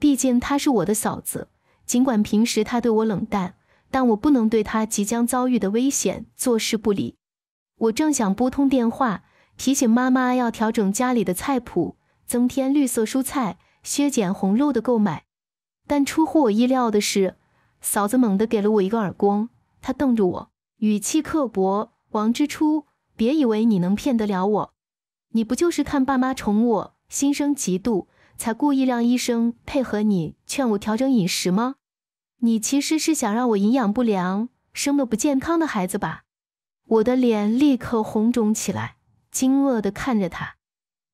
毕竟她是我的嫂子，尽管平时她对我冷淡，但我不能对她即将遭遇的危险坐视不理。我正想拨通电话提醒妈妈要调整家里的菜谱，增添绿色蔬菜，削减红肉的购买，但出乎我意料的是，嫂子猛地给了我一个耳光，她瞪着我，语气刻薄：“王之初，别以为你能骗得了我，你不就是看爸妈宠我，心生嫉妒？”才故意让医生配合你劝我调整饮食吗？你其实是想让我营养不良，生个不健康的孩子吧？我的脸立刻红肿起来，惊愕地看着他。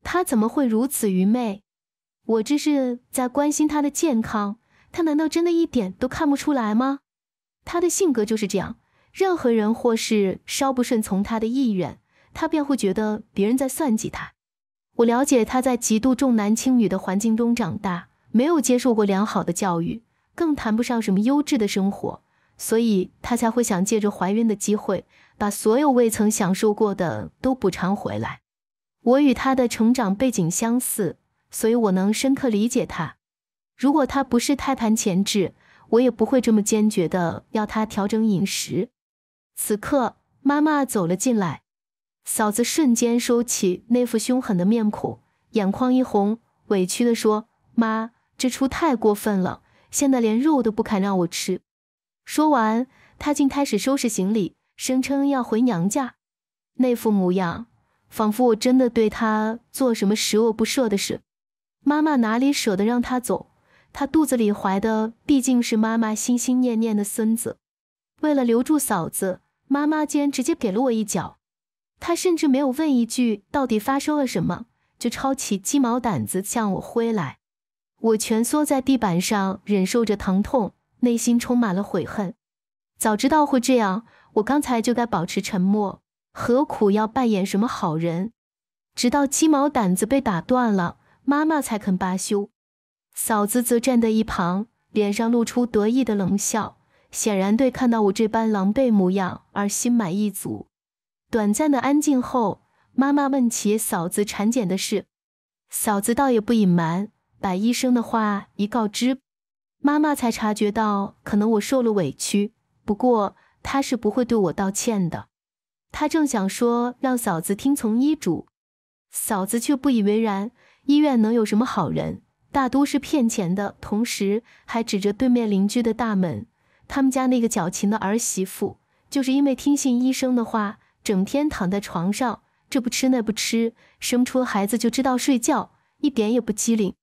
他怎么会如此愚昧？我这是在关心他的健康，他难道真的一点都看不出来吗？他的性格就是这样，任何人或是稍不顺从他的意愿，他便会觉得别人在算计他。我了解，她在极度重男轻女的环境中长大，没有接受过良好的教育，更谈不上什么优质的生活，所以她才会想借着怀孕的机会，把所有未曾享受过的都补偿回来。我与她的成长背景相似，所以我能深刻理解她。如果她不是胎盘前置，我也不会这么坚决的要她调整饮食。此刻，妈妈走了进来。嫂子瞬间收起那副凶狠的面孔，眼眶一红，委屈地说：“妈，这出太过分了，现在连肉都不肯让我吃。”说完，她竟开始收拾行李，声称要回娘家。那副模样，仿佛我真的对她做什么十恶不赦的事。妈妈哪里舍得让她走？她肚子里怀的毕竟是妈妈心心念念的孙子。为了留住嫂子，妈妈竟然直接给了我一脚。他甚至没有问一句到底发生了什么，就抄起鸡毛掸子向我挥来。我蜷缩在地板上，忍受着疼痛，内心充满了悔恨。早知道会这样，我刚才就该保持沉默，何苦要扮演什么好人？直到鸡毛掸子被打断了，妈妈才肯罢休。嫂子则站在一旁，脸上露出得意的冷笑，显然对看到我这般狼狈模样而心满意足。短暂的安静后，妈妈问起嫂子产检的事，嫂子倒也不隐瞒，把医生的话一告知，妈妈才察觉到可能我受了委屈。不过她是不会对我道歉的。她正想说让嫂子听从医嘱，嫂子却不以为然。医院能有什么好人？大都是骗钱的。同时还指着对面邻居的大门，他们家那个矫情的儿媳妇，就是因为听信医生的话。整天躺在床上，这不吃那不吃，生出孩子就知道睡觉，一点也不机灵。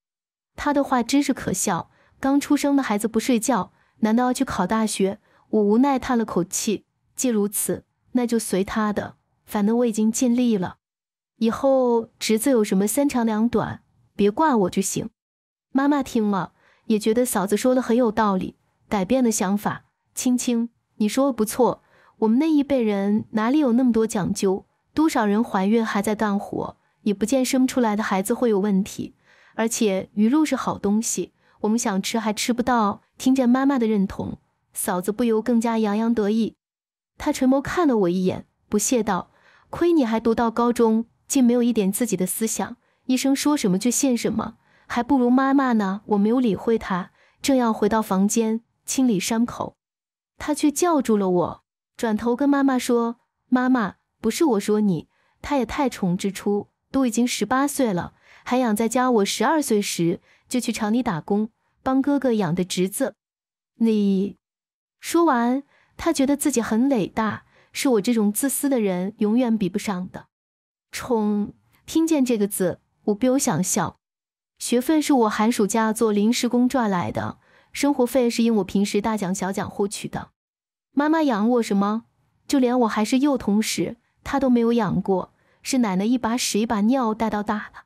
他的话真是可笑。刚出生的孩子不睡觉，难道要去考大学？我无奈叹了口气，既如此，那就随他的。反正我已经尽力了。以后侄子有什么三长两短，别挂我就行。妈妈听了也觉得嫂子说的很有道理，改变了想法。青青，你说的不错。我们那一辈人哪里有那么多讲究？多少人怀孕还在干活，也不见生出来的孩子会有问题。而且鱼肉是好东西，我们想吃还吃不到。听见妈妈的认同，嫂子不由更加洋洋得意。她垂眸看了我一眼，不屑道：“亏你还读到高中，竟没有一点自己的思想，医生说什么就信什么，还不如妈妈呢。”我没有理会她，正要回到房间清理伤口，她却叫住了我。转头跟妈妈说：“妈妈，不是我说你，他也太宠之初，都已经十八岁了，还养在家。我十二岁时就去厂里打工，帮哥哥养的侄子。”你，说完，他觉得自己很伟大，是我这种自私的人永远比不上的。宠，听见这个字，我不由想笑。学费是我寒暑假做临时工赚来的，生活费是因我平时大奖小奖获取的。妈妈养我什么？就连我还是幼童时，她都没有养过，是奶奶一把屎一把尿带到大的。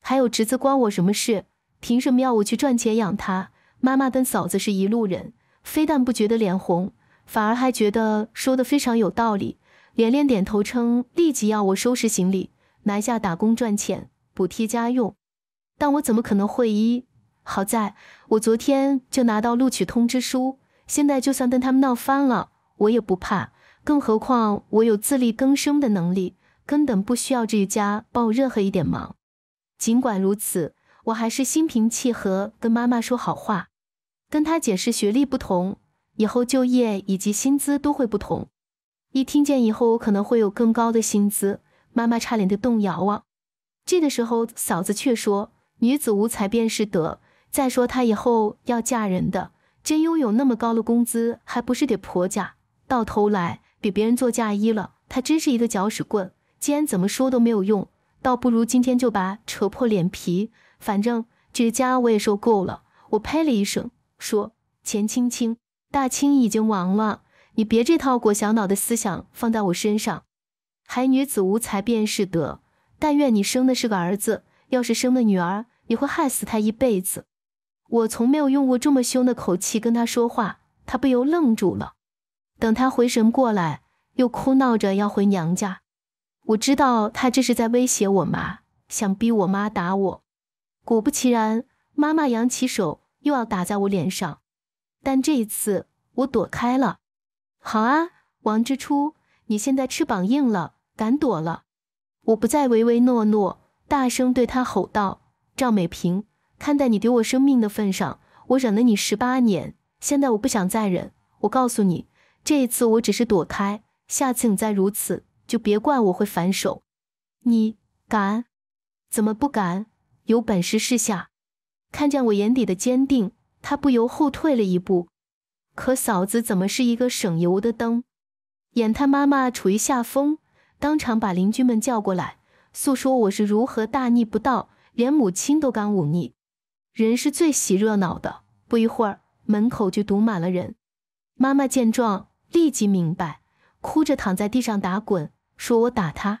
还有侄子，关我什么事？凭什么要我去赚钱养他？妈妈跟嫂子是一路人，非但不觉得脸红，反而还觉得说的非常有道理，连连点头称立即要我收拾行李，南下打工赚钱补贴家用。但我怎么可能会医？好在我昨天就拿到录取通知书。现在就算跟他们闹翻了，我也不怕，更何况我有自力更生的能力，根本不需要这一家帮我任何一点忙。尽管如此，我还是心平气和跟妈妈说好话，跟她解释学历不同，以后就业以及薪资都会不同。一听见以后我可能会有更高的薪资，妈妈差点就动摇了。这个时候，嫂子却说：“女子无才便是德。”再说她以后要嫁人的。真拥有那么高的工资，还不是得婆家？到头来比别人做嫁衣了。他真是一个搅屎棍。既然怎么说都没有用，倒不如今天就把扯破脸皮。反正这家我也受够了。我呸了一声，说：“钱青青，大清已经亡了，你别这套裹小脑的思想放在我身上。还女子无才便是德，但愿你生的是个儿子。要是生的女儿，你会害死她一辈子。”我从没有用过这么凶的口气跟他说话，他不由愣住了。等他回神过来，又哭闹着要回娘家。我知道他这是在威胁我妈，想逼我妈打我。果不其然，妈妈扬起手，又要打在我脸上，但这一次我躲开了。好啊，王之初，你现在翅膀硬了，敢躲了！我不再唯唯诺诺，大声对他吼道：“赵美萍，看在你丢我生命的份上，我忍了你十八年，现在我不想再忍。我告诉你，这一次我只是躲开，下次你再如此，就别怪我会反手。你敢？怎么不敢？有本事试下。看见我眼底的坚定，他不由后退了一步。可嫂子怎么是一个省油的灯？眼看妈妈处于下风，当场把邻居们叫过来，诉说我是如何大逆不道，连母亲都敢忤逆。人是最喜热闹的，不一会儿，门口就堵满了人。妈妈见状，立即明白，哭着躺在地上打滚，说：“我打他，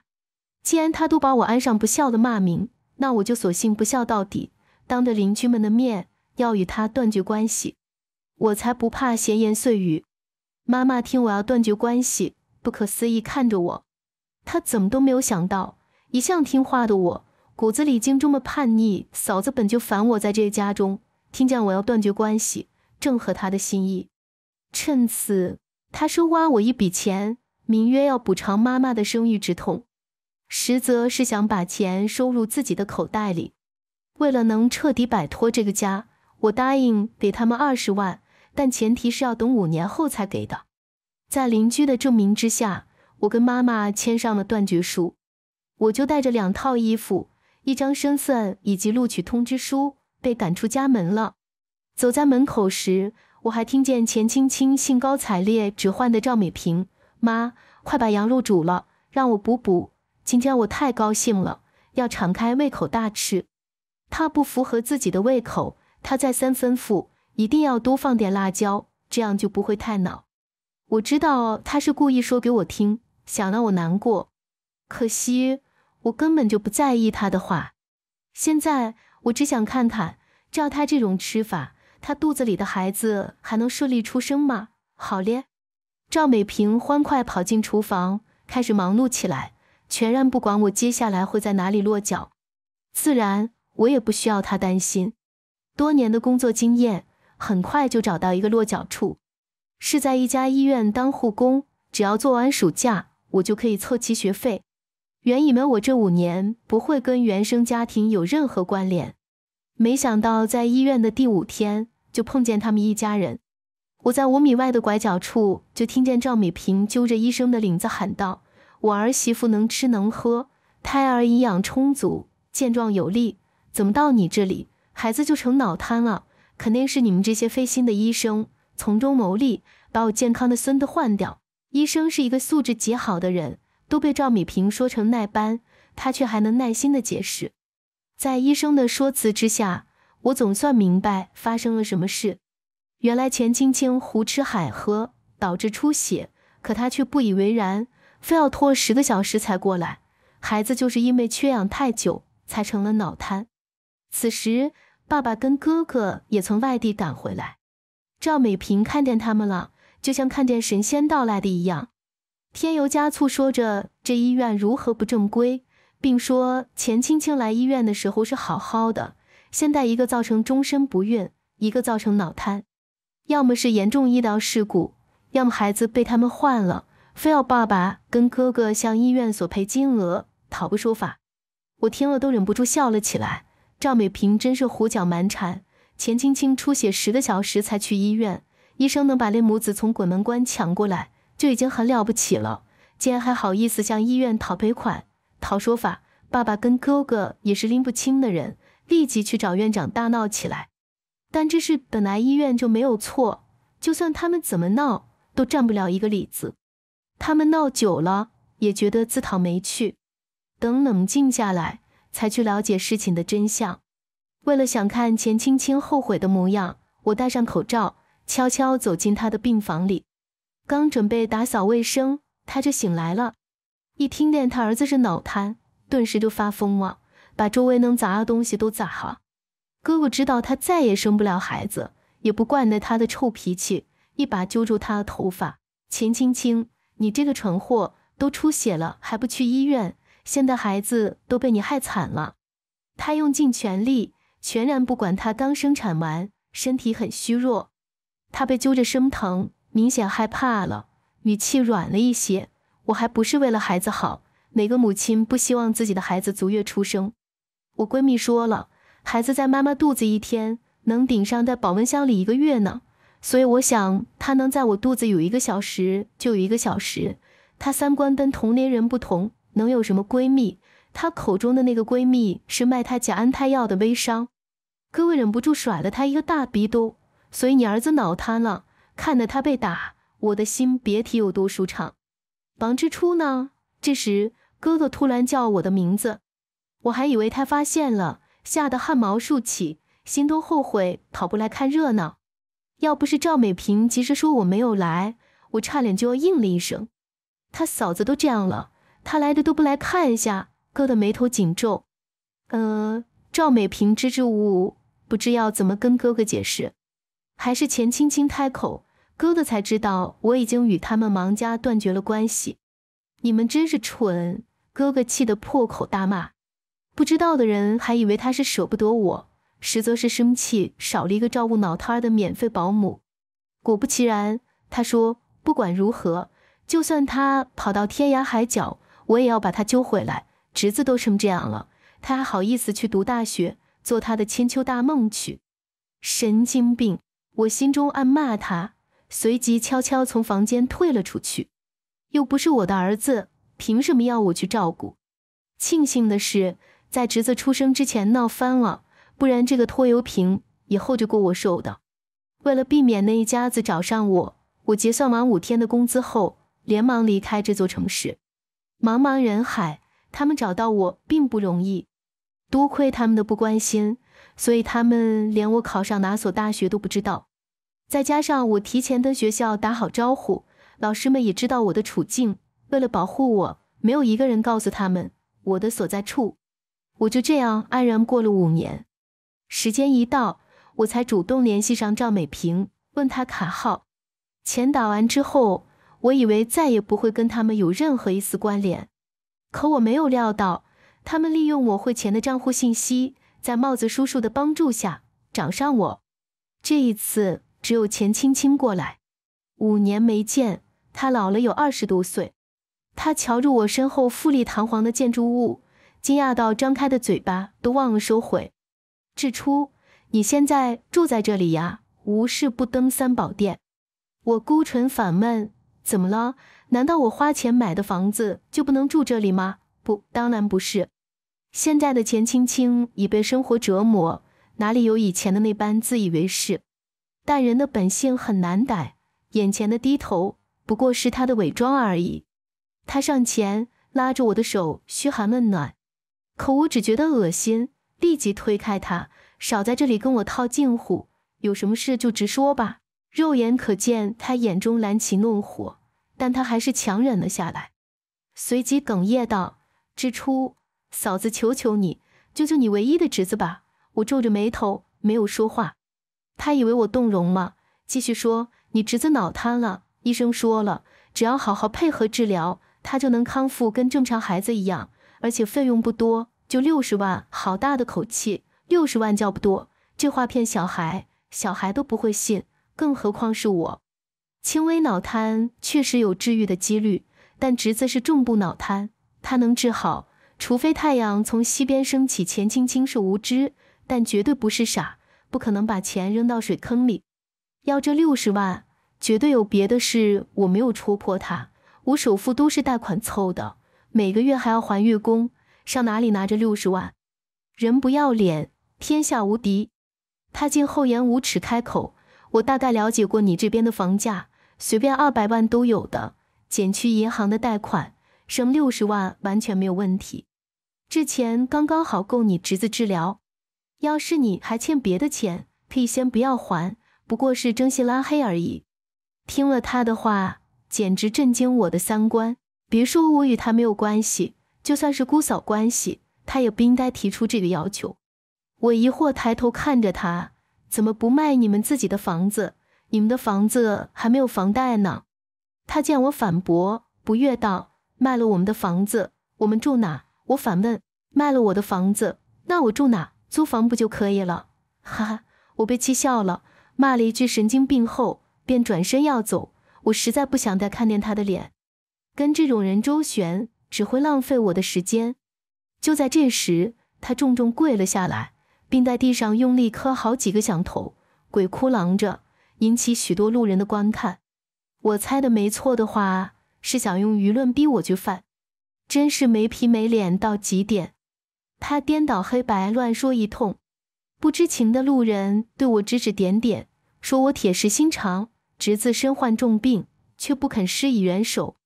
既然他都把我安上不孝的骂名，那我就索性不孝到底，当着邻居们的面要与他断绝关系，我才不怕闲言碎语。”妈妈听我要断绝关系，不可思议看着我，她怎么都没有想到，一向听话的我。骨子里竟这么叛逆，嫂子本就烦我，在这家中听见我要断绝关系，正合她的心意。趁此，他收挖我一笔钱，名曰要补偿妈妈的生育之痛，实则是想把钱收入自己的口袋里。为了能彻底摆脱这个家，我答应给他们二十万，但前提是要等五年后才给的。在邻居的证明之下，我跟妈妈签上了断绝书，我就带着两套衣服。一张身份以及录取通知书被赶出家门了。走在门口时，我还听见钱青青兴高采烈只唤的赵美萍：“妈，快把羊肉煮了，让我补补。今天我太高兴了，要敞开胃口大吃。”他不符合自己的胃口，他再三吩咐一定要多放点辣椒，这样就不会太恼。我知道他是故意说给我听，想让我难过。可惜。我根本就不在意他的话。现在我只想看看，照他这种吃法，他肚子里的孩子还能顺利出生吗？好咧，赵美萍欢快跑进厨房，开始忙碌起来，全然不管我接下来会在哪里落脚。自然，我也不需要他担心。多年的工作经验，很快就找到一个落脚处，是在一家医院当护工。只要做完暑假，我就可以凑齐学费。原以为我这五年不会跟原生家庭有任何关联，没想到在医院的第五天就碰见他们一家人。我在五米外的拐角处就听见赵美萍揪着医生的领子喊道：“我儿媳妇能吃能喝，胎儿营养充足，健壮有力，怎么到你这里孩子就成脑瘫了？肯定是你们这些费心的医生从中牟利，把我健康的孙子换掉。”医生是一个素质极好的人。都被赵美平说成那般，她却还能耐心的解释。在医生的说辞之下，我总算明白发生了什么事。原来钱青青胡吃海喝导致出血，可他却不以为然，非要拖十个小时才过来。孩子就是因为缺氧太久才成了脑瘫。此时，爸爸跟哥哥也从外地赶回来，赵美平看见他们了，就像看见神仙到来的一样。添油加醋说着这医院如何不正规，并说钱青青来医院的时候是好好的，现在一个造成终身不孕，一个造成脑瘫，要么是严重医疗事故，要么孩子被他们换了，非要爸爸跟哥哥向医院索赔金额，讨个说法。我听了都忍不住笑了起来。赵美萍真是胡搅蛮缠。钱青青出血十个小时才去医院，医生能把那母子从鬼门关抢过来？就已经很了不起了，竟然还好意思向医院讨赔款、讨说法。爸爸跟哥哥也是拎不清的人，立即去找院长大闹起来。但这事本来医院就没有错，就算他们怎么闹都占不了一个理子。他们闹久了也觉得自讨没趣，等冷静下来才去了解事情的真相。为了想看钱青青后悔的模样，我戴上口罩，悄悄走进她的病房里。刚准备打扫卫生，他就醒来了。一听见他儿子是脑瘫，顿时就发疯了，把周围能砸的东西都砸了。哥哥知道他再也生不了孩子，也不惯着他的臭脾气，一把揪住他的头发：“秦青青，你这个蠢货，都出血了还不去医院？现在孩子都被你害惨了！”他用尽全力，全然不管他刚生产完，身体很虚弱，他被揪着生疼。明显害怕了，语气软了一些。我还不是为了孩子好，哪个母亲不希望自己的孩子足月出生？我闺蜜说了，孩子在妈妈肚子一天，能顶上在保温箱里一个月呢。所以我想，他能在我肚子有一个小时，就有一个小时。他三观跟同龄人不同，能有什么闺蜜？她口中的那个闺蜜是卖她假安胎药的微商。哥位忍不住甩了她一个大鼻兜，所以你儿子脑瘫了。看得他被打，我的心别提有多舒畅。王之初呢？这时哥哥突然叫我的名字，我还以为他发现了，吓得汗毛竖起，心都后悔跑不来看热闹。要不是赵美萍及时说我没有来，我差点就要应了一声。他嫂子都这样了，他来的都不来看一下。哥的眉头紧皱，呃，赵美萍支支吾吾，不知要怎么跟哥哥解释。还是钱青青开口。哥哥才知道我已经与他们王家断绝了关系，你们真是蠢！哥哥气得破口大骂，不知道的人还以为他是舍不得我，实则是生气少了一个照顾脑瘫的免费保姆。果不其然，他说不管如何，就算他跑到天涯海角，我也要把他揪回来。侄子都成这样了，他还好意思去读大学，做他的千秋大梦去？神经病！我心中暗骂他。随即悄悄从房间退了出去。又不是我的儿子，凭什么要我去照顾？庆幸的是，在侄子出生之前闹翻了，不然这个拖油瓶以后就够我受的。为了避免那一家子找上我，我结算完五天的工资后，连忙离开这座城市。茫茫人海，他们找到我并不容易。多亏他们的不关心，所以他们连我考上哪所大学都不知道。再加上我提前跟学校打好招呼，老师们也知道我的处境。为了保护我，没有一个人告诉他们我的所在处。我就这样安然过了五年。时间一到，我才主动联系上赵美平，问他卡号。钱打完之后，我以为再也不会跟他们有任何一丝关联。可我没有料到，他们利用我会钱的账户信息，在帽子叔叔的帮助下找上我。这一次。只有钱青青过来，五年没见，她老了，有二十多岁。她瞧着我身后富丽堂皇的建筑物，惊讶到张开的嘴巴都忘了收回。志初，你现在住在这里呀？无事不登三宝殿。我孤唇反问：怎么了？难道我花钱买的房子就不能住这里吗？不，当然不是。现在的钱青青已被生活折磨，哪里有以前的那般自以为是？但人的本性很难逮，眼前的低头不过是他的伪装而已。他上前拉着我的手，嘘寒问暖，可我只觉得恶心，立即推开他，少在这里跟我套近乎，有什么事就直说吧。肉眼可见，他眼中燃起怒火，但他还是强忍了下来，随即哽咽道：“之初嫂子，求求你，救救你唯一的侄子吧。”我皱着眉头，没有说话。他以为我动容吗？继续说，你侄子脑瘫了，医生说了，只要好好配合治疗，他就能康复，跟正常孩子一样，而且费用不多，就六十万。好大的口气，六十万叫不多，这话骗小孩，小孩都不会信，更何况是我。轻微脑瘫确实有治愈的几率，但侄子是重度脑瘫，他能治好，除非太阳从西边升起。钱青青是无知，但绝对不是傻。不可能把钱扔到水坑里，要这六十万，绝对有别的事。我没有戳破他，我首付都是贷款凑的，每个月还要还月供，上哪里拿这六十万？人不要脸，天下无敌。他竟厚颜无耻开口。我大概了解过你这边的房价，随便二百万都有的，减去银行的贷款，剩六十万完全没有问题。这钱刚刚好够你侄子治疗。要是你还欠别的钱，可以先不要还，不过是征信拉黑而已。听了他的话，简直震惊我的三观。别说我与他没有关系，就算是姑嫂关系，他也不应该提出这个要求。我疑惑抬头看着他，怎么不卖你们自己的房子？你们的房子还没有房贷呢。他见我反驳，不悦道：“卖了我们的房子，我们住哪？”我反问：“卖了我的房子，那我住哪？”租房不就可以了？哈哈，我被气笑了，骂了一句神经病后，便转身要走。我实在不想再看见他的脸，跟这种人周旋只会浪费我的时间。就在这时，他重重跪了下来，并在地上用力磕好几个响头，鬼哭狼嚎，引起许多路人的观看。我猜的没错的话，是想用舆论逼我去犯，真是没皮没脸到极点。他颠倒黑白，乱说一通，不知情的路人对我指指点点，说我铁石心肠，侄子身患重病，却不肯施以援手。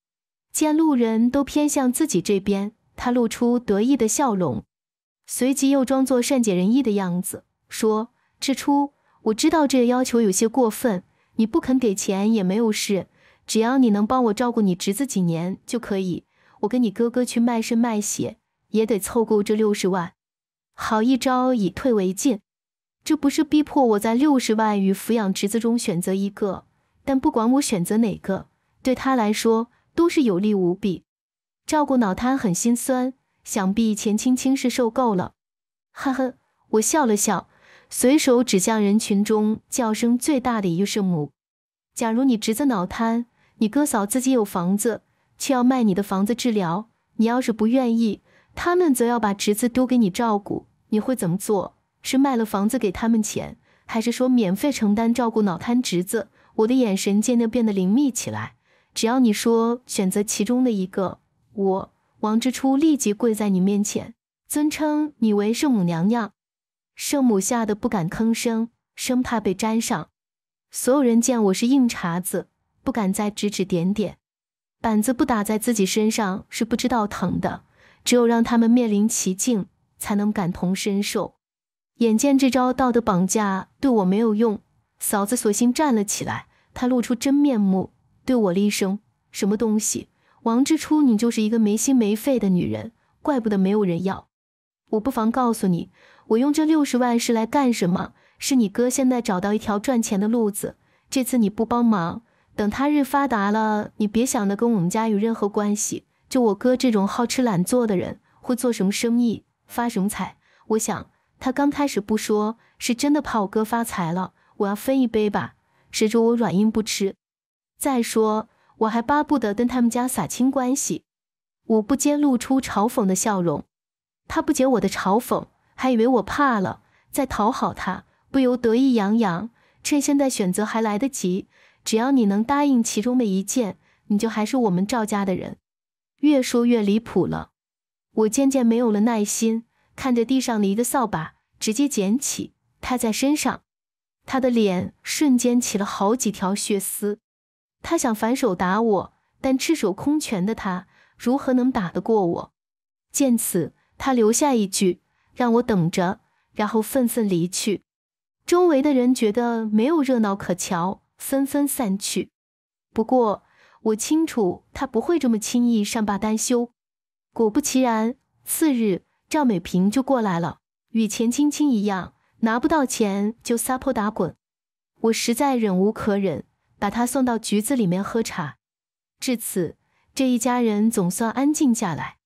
见路人都偏向自己这边，他露出得意的笑容，随即又装作善解人意的样子，说：“志初，我知道这要求有些过分，你不肯给钱也没有事，只要你能帮我照顾你侄子几年就可以，我跟你哥哥去卖身卖血。”也得凑够这六十万，好一招以退为进，这不是逼迫我在六十万与抚养侄子中选择一个？但不管我选择哪个，对他来说都是有利无比。照顾脑瘫很心酸，想必钱青青是受够了。哈哈，我笑了笑，随手指向人群中叫声最大的个圣母。假如你侄子脑瘫，你哥嫂自己有房子，却要卖你的房子治疗，你要是不愿意。他们则要把侄子丢给你照顾，你会怎么做？是卖了房子给他们钱，还是说免费承担照顾脑瘫侄子？我的眼神渐渐变得灵敏起来。只要你说选择其中的一个，我王之初立即跪在你面前，尊称你为圣母娘娘。圣母吓得不敢吭声，生怕被沾上。所有人见我是硬茬子，不敢再指指点点。板子不打在自己身上是不知道疼的。只有让他们面临其境，才能感同身受。眼见这招道德绑架对我没有用，嫂子索性站了起来。她露出真面目，对我厉声：“什么东西，王之初，你就是一个没心没肺的女人，怪不得没有人要。”我不妨告诉你，我用这六十万是来干什么？是你哥现在找到一条赚钱的路子。这次你不帮忙，等他日发达了，你别想着跟我们家有任何关系。就我哥这种好吃懒做的人，会做什么生意发什么财？我想他刚开始不说，是真的怕我哥发财了，我要分一杯吧。谁知我软硬不吃？再说我还巴不得跟他们家撒清关系。我不禁露出嘲讽的笑容，他不解我的嘲讽，还以为我怕了，在讨好他，不由得意洋洋。趁现在选择还来得及，只要你能答应其中的一件，你就还是我们赵家的人。越说越离谱了，我渐渐没有了耐心，看着地上的一个扫把，直接捡起，拍在身上。他的脸瞬间起了好几条血丝，他想反手打我，但赤手空拳的他如何能打得过我？见此，他留下一句“让我等着”，然后愤愤离去。周围的人觉得没有热闹可瞧，纷纷散去。不过，我清楚，他不会这么轻易善罢甘休。果不其然，次日赵美平就过来了，与钱青青一样，拿不到钱就撒泼打滚。我实在忍无可忍，把他送到局子里面喝茶。至此，这一家人总算安静下来。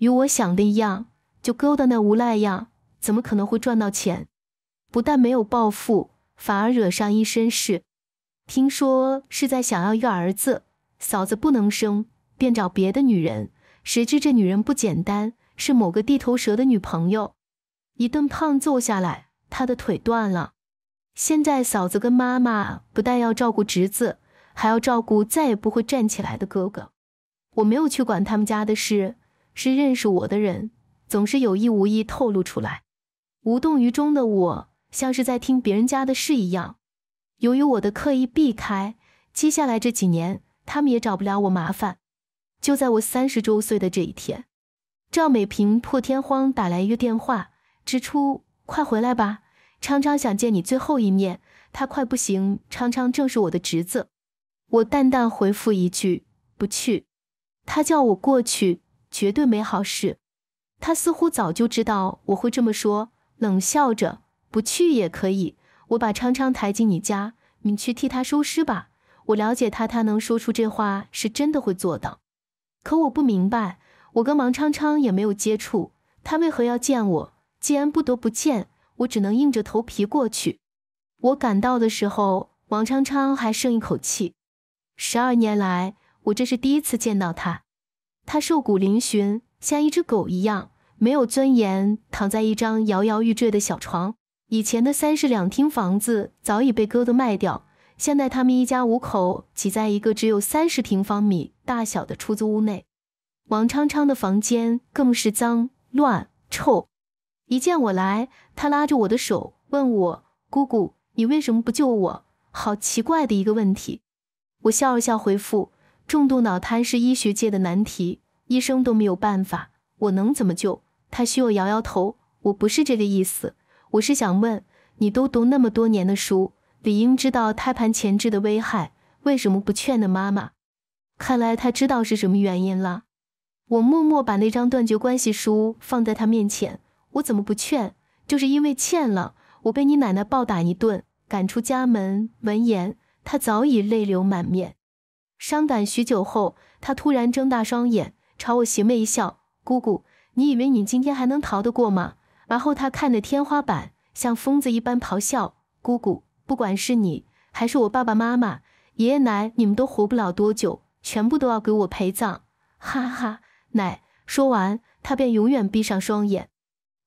与我想的一样，就勾的那无赖样，怎么可能会赚到钱？不但没有暴富，反而惹上一身事。听说是在想要一个儿子。嫂子不能生，便找别的女人。谁知这女人不简单，是某个地头蛇的女朋友。一顿胖揍下来，她的腿断了。现在嫂子跟妈妈不但要照顾侄子，还要照顾再也不会站起来的哥哥。我没有去管他们家的事，是认识我的人总是有意无意透露出来。无动于衷的我，像是在听别人家的事一样。由于我的刻意避开，接下来这几年。他们也找不了我麻烦。就在我三十周岁的这一天，赵美萍破天荒打来一个电话，直出：“快回来吧，昌昌想见你最后一面，他快不行。”昌昌正是我的侄子。我淡淡回复一句：“不去。”他叫我过去，绝对没好事。他似乎早就知道我会这么说，冷笑着：“不去也可以，我把昌昌抬进你家，你去替他收尸吧。”我了解他，他能说出这话，是真的会做到。可我不明白，我跟王昌昌也没有接触，他为何要见我？既然不得不见，我只能硬着头皮过去。我赶到的时候，王昌昌还剩一口气。十二年来，我这是第一次见到他。他瘦骨嶙峋，像一只狗一样，没有尊严，躺在一张摇摇欲坠的小床。以前的三室两厅房子早已被哥哥卖掉。现在他们一家五口挤在一个只有三十平方米大小的出租屋内，王昌昌的房间更是脏乱臭。一见我来，他拉着我的手问我：“姑姑，你为什么不救我？”好奇怪的一个问题。我笑了笑，回复：“重度脑瘫是医学界的难题，医生都没有办法，我能怎么救？”他虚要摇摇头：“我不是这个意思，我是想问你，都读那么多年的书。”理应知道胎盘前置的危害，为什么不劝呢？妈妈？看来她知道是什么原因了。我默默把那张断绝关系书放在她面前。我怎么不劝？就是因为欠了我，被你奶奶暴打一顿，赶出家门。闻言，她早已泪流满面，伤感许久后，她突然睁大双眼，朝我邪魅一笑：“姑姑，你以为你今天还能逃得过吗？”然后她看着天花板，像疯子一般咆哮：“姑姑！”不管是你还是我爸爸妈妈、爷爷奶奶，你们都活不了多久，全部都要给我陪葬！哈哈，奶。说完，他便永远闭上双眼，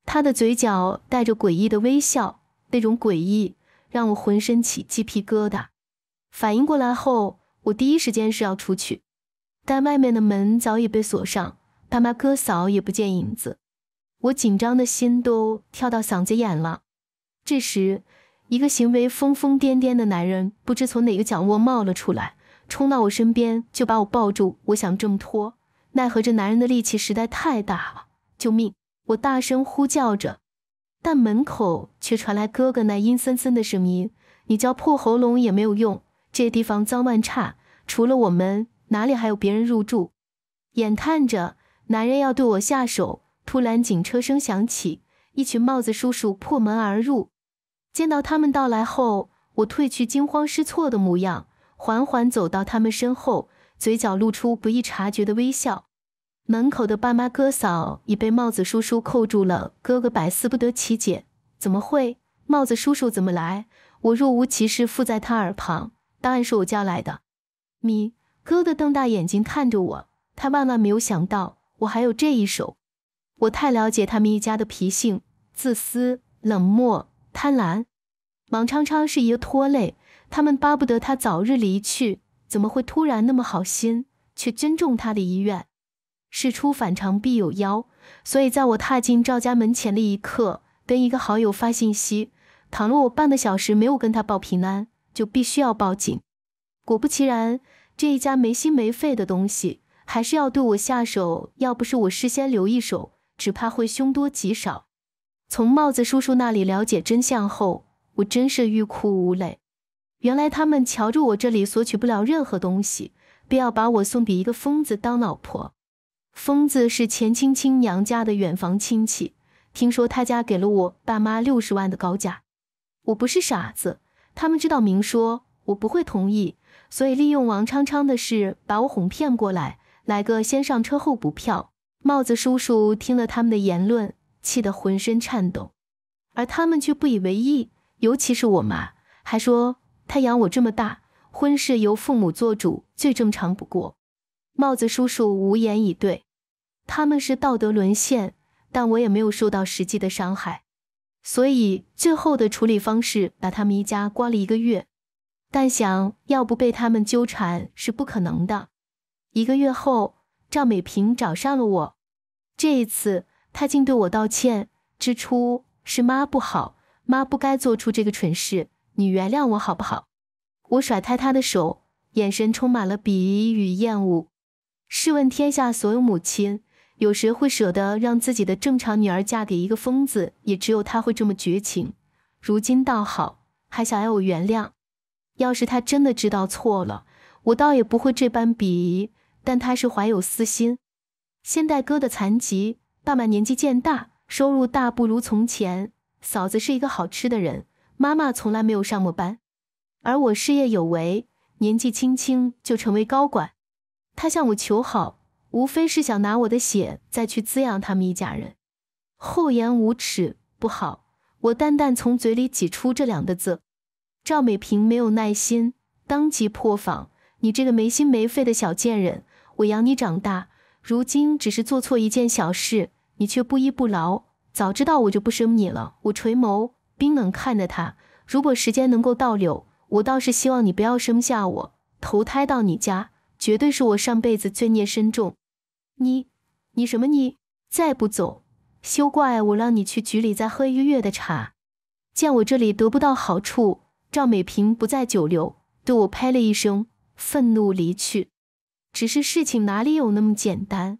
他的嘴角带着诡异的微笑，那种诡异让我浑身起鸡皮疙瘩。反应过来后，我第一时间是要出去，但外面的门早已被锁上，爸妈哥嫂也不见影子，我紧张的心都跳到嗓子眼了。这时。一个行为疯疯癫癫的男人不知从哪个角落冒了出来，冲到我身边就把我抱住。我想挣脱，奈何这男人的力气实在太大了！救命！我大声呼叫着，但门口却传来哥哥那阴森森的声音：“你叫破喉咙也没有用，这地方脏乱差，除了我们哪里还有别人入住？”眼看着男人要对我下手，突然警车声响起，一群帽子叔叔破门而入。见到他们到来后，我褪去惊慌失措的模样，缓缓走到他们身后，嘴角露出不易察觉的微笑。门口的爸妈哥嫂已被帽子叔叔扣住了。哥哥百思不得其解，怎么会？帽子叔叔怎么来？我若无其事附在他耳旁：“当然是我叫来的。”咪哥哥瞪大眼睛看着我，他万万没有想到我还有这一手。我太了解他们一家的脾性，自私冷漠。贪婪，王昌昌是一个拖累，他们巴不得他早日离去，怎么会突然那么好心，却尊重他的遗愿？事出反常必有妖，所以在我踏进赵家门前的一刻，跟一个好友发信息：倘若我半个小时没有跟他报平安，就必须要报警。果不其然，这一家没心没肺的东西还是要对我下手，要不是我事先留一手，只怕会凶多吉少。从帽子叔叔那里了解真相后，我真是欲哭无泪。原来他们瞧着我这里索取不了任何东西，便要把我送给一个疯子当老婆。疯子是钱青青娘家的远房亲戚，听说他家给了我爸妈六十万的高价。我不是傻子，他们知道明说我不会同意，所以利用王昌昌的事把我哄骗过来，来个先上车后补票。帽子叔叔听了他们的言论。气得浑身颤抖，而他们却不以为意。尤其是我妈，还说她养我这么大，婚事由父母做主，最正常不过。帽子叔叔无言以对，他们是道德沦陷，但我也没有受到实际的伤害，所以最后的处理方式把他们一家关了一个月。但想要不被他们纠缠是不可能的。一个月后，赵美萍找上了我，这一次。他竟对我道歉，之初是妈不好，妈不该做出这个蠢事，你原谅我好不好？我甩开他的手，眼神充满了鄙夷与厌恶。试问天下所有母亲，有谁会舍得让自己的正常女儿嫁给一个疯子？也只有他会这么绝情。如今倒好，还想要我原谅。要是他真的知道错了，我倒也不会这般鄙夷。但他是怀有私心，现代哥的残疾。爸爸年纪渐大，收入大不如从前。嫂子是一个好吃的人，妈妈从来没有上过班，而我事业有为，年纪轻轻就成为高管。他向我求好，无非是想拿我的血再去滋养他们一家人，厚颜无耻，不好！我淡淡从嘴里挤出这两个字。赵美萍没有耐心，当即破防：“你这个没心没肺的小贱人，我养你长大，如今只是做错一件小事。”你却不依不饶，早知道我就不生你了。我垂眸，冰冷看着他。如果时间能够倒流，我倒是希望你不要生下我，投胎到你家，绝对是我上辈子罪孽深重。你，你什么你？再不走，休怪我让你去局里再喝一个月的茶。见我这里得不到好处，赵美萍不再久留，对我呸了一声，愤怒离去。只是事情哪里有那么简单？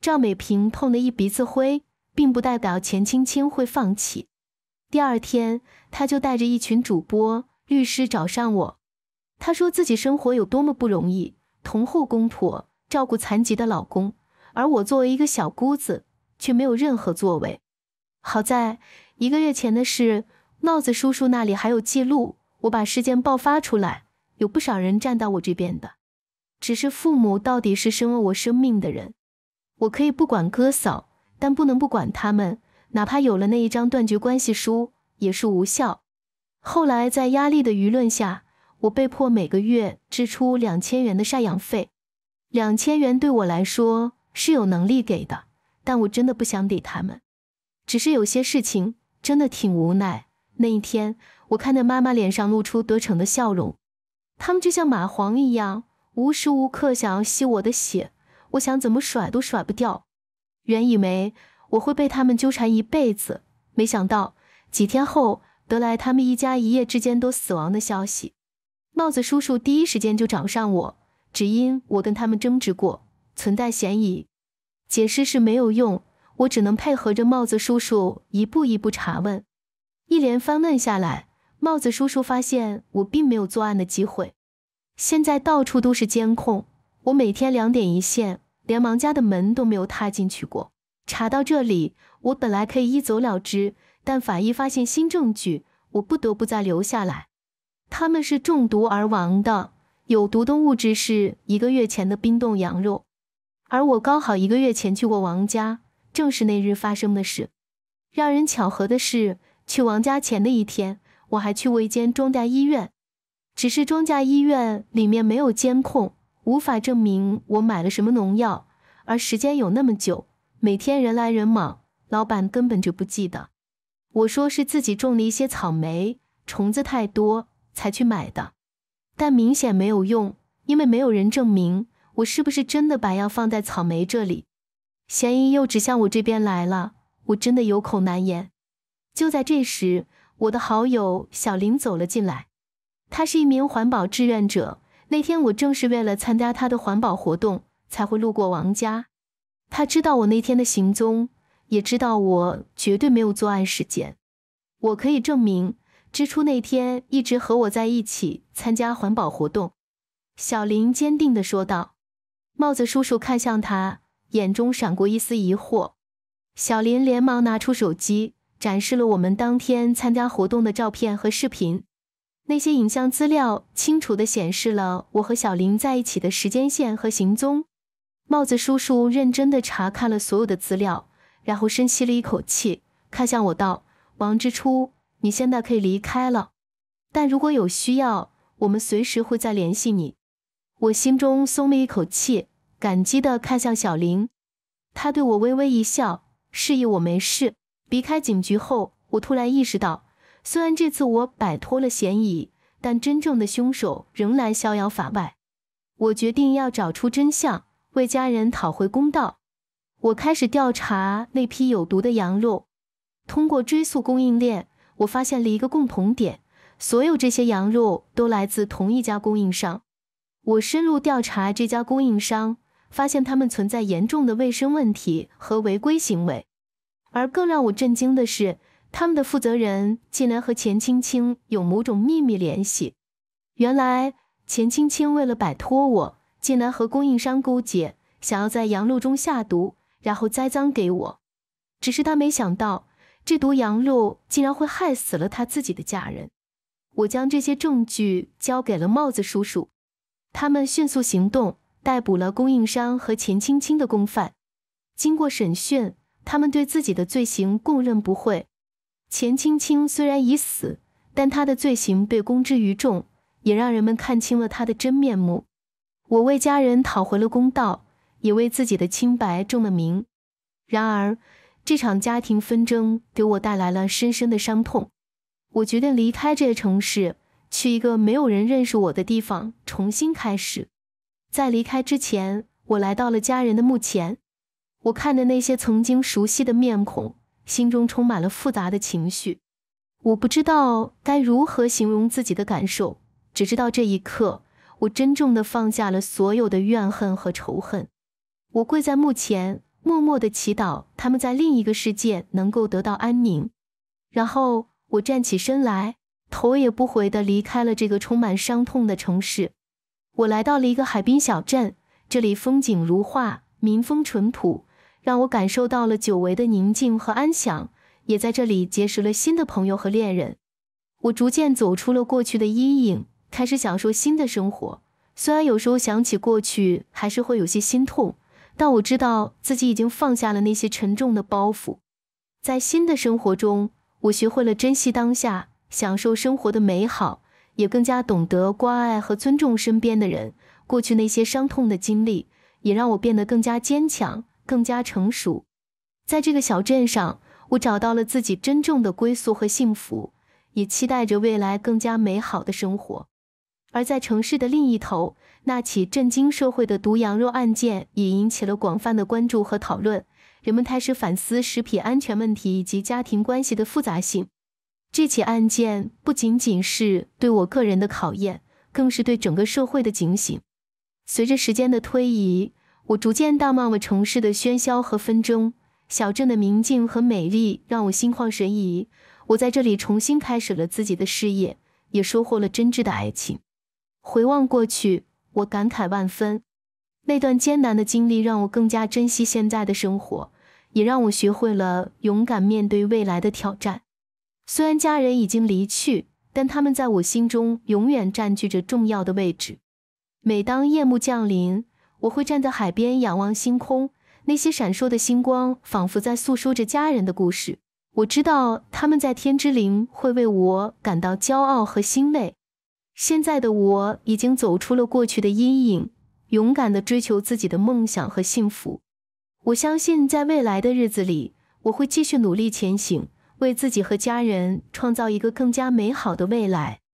赵美萍碰了一鼻子灰，并不代表钱青青会放弃。第二天，他就带着一群主播、律师找上我。他说自己生活有多么不容易，同后公婆照顾残疾的老公，而我作为一个小姑子，却没有任何作为。好在一个月前的事，帽子叔叔那里还有记录。我把事件爆发出来，有不少人站到我这边的。只是父母到底是生了我生命的人。我可以不管哥嫂，但不能不管他们。哪怕有了那一张断绝关系书，也是无效。后来在压力的舆论下，我被迫每个月支出两千元的赡养费。两千元对我来说是有能力给的，但我真的不想给他们。只是有些事情真的挺无奈。那一天，我看着妈妈脸上露出得逞的笑容，他们就像蚂蟥一样，无时无刻想要吸我的血。我想怎么甩都甩不掉，原以为我会被他们纠缠一辈子，没想到几天后得来他们一家一夜之间都死亡的消息。帽子叔叔第一时间就找上我，只因我跟他们争执过，存在嫌疑。解释是没有用，我只能配合着帽子叔叔一步一步查问。一连翻问下来，帽子叔叔发现我并没有作案的机会。现在到处都是监控。我每天两点一线，连王家的门都没有踏进去过。查到这里，我本来可以一走了之，但法医发现新证据，我不得不再留下来。他们是中毒而亡的，有毒的物质是一个月前的冰冻羊肉，而我刚好一个月前去过王家，正是那日发生的事。让人巧合的是，去王家前的一天，我还去过一间庄稼医院，只是庄稼医院里面没有监控。无法证明我买了什么农药，而时间有那么久，每天人来人往，老板根本就不记得。我说是自己种的一些草莓，虫子太多才去买的，但明显没有用，因为没有人证明我是不是真的把药放在草莓这里，嫌疑又指向我这边来了，我真的有口难言。就在这时，我的好友小林走了进来，他是一名环保志愿者。那天我正是为了参加他的环保活动才会路过王家，他知道我那天的行踪，也知道我绝对没有作案时间。我可以证明，之初那天一直和我在一起参加环保活动。”小林坚定地说道。帽子叔叔看向他，眼中闪过一丝疑惑。小林连忙拿出手机，展示了我们当天参加活动的照片和视频。那些影像资料清楚地显示了我和小林在一起的时间线和行踪。帽子叔叔认真地查看了所有的资料，然后深吸了一口气，看向我道：“王之初，你现在可以离开了。但如果有需要，我们随时会再联系你。”我心中松了一口气，感激地看向小林。他对我微微一笑，示意我没事。离开警局后，我突然意识到。虽然这次我摆脱了嫌疑，但真正的凶手仍然逍遥法外。我决定要找出真相，为家人讨回公道。我开始调查那批有毒的羊肉。通过追溯供应链，我发现了一个共同点：所有这些羊肉都来自同一家供应商。我深入调查这家供应商，发现他们存在严重的卫生问题和违规行为。而更让我震惊的是，他们的负责人竟然和钱青青有某种秘密联系。原来，钱青青为了摆脱我，竟然和供应商勾结，想要在羊肉中下毒，然后栽赃给我。只是他没想到，这毒羊肉竟然会害死了他自己的家人。我将这些证据交给了帽子叔叔，他们迅速行动，逮捕了供应商和钱青青的共犯。经过审讯，他们对自己的罪行供认不讳。钱青青虽然已死，但她的罪行被公之于众，也让人们看清了她的真面目。我为家人讨回了公道，也为自己的清白正了名。然而，这场家庭纷争给我带来了深深的伤痛。我决定离开这个城市，去一个没有人认识我的地方重新开始。在离开之前，我来到了家人的墓前，我看着那些曾经熟悉的面孔。心中充满了复杂的情绪，我不知道该如何形容自己的感受，只知道这一刻，我真正的放下了所有的怨恨和仇恨。我跪在墓前，默默的祈祷他们在另一个世界能够得到安宁。然后我站起身来，头也不回的离开了这个充满伤痛的城市。我来到了一个海滨小镇，这里风景如画，民风淳朴。让我感受到了久违的宁静和安详，也在这里结识了新的朋友和恋人。我逐渐走出了过去的阴影，开始享受新的生活。虽然有时候想起过去还是会有些心痛，但我知道自己已经放下了那些沉重的包袱。在新的生活中，我学会了珍惜当下，享受生活的美好，也更加懂得关爱和尊重身边的人。过去那些伤痛的经历也让我变得更加坚强。更加成熟，在这个小镇上，我找到了自己真正的归宿和幸福，也期待着未来更加美好的生活。而在城市的另一头，那起震惊社会的毒羊肉案件也引起了广泛的关注和讨论。人们开始反思食品安全问题以及家庭关系的复杂性。这起案件不仅仅是对我个人的考验，更是对整个社会的警醒。随着时间的推移，我逐渐淡忘了城市的喧嚣和纷争，小镇的宁静和美丽让我心旷神怡。我在这里重新开始了自己的事业，也收获了真挚的爱情。回望过去，我感慨万分。那段艰难的经历让我更加珍惜现在的生活，也让我学会了勇敢面对未来的挑战。虽然家人已经离去，但他们在我心中永远占据着重要的位置。每当夜幕降临，我会站在海边仰望星空，那些闪烁的星光仿佛在诉说着家人的故事。我知道他们在天之灵会为我感到骄傲和欣慰。现在的我已经走出了过去的阴影，勇敢地追求自己的梦想和幸福。我相信，在未来的日子里，我会继续努力前行，为自己和家人创造一个更加美好的未来。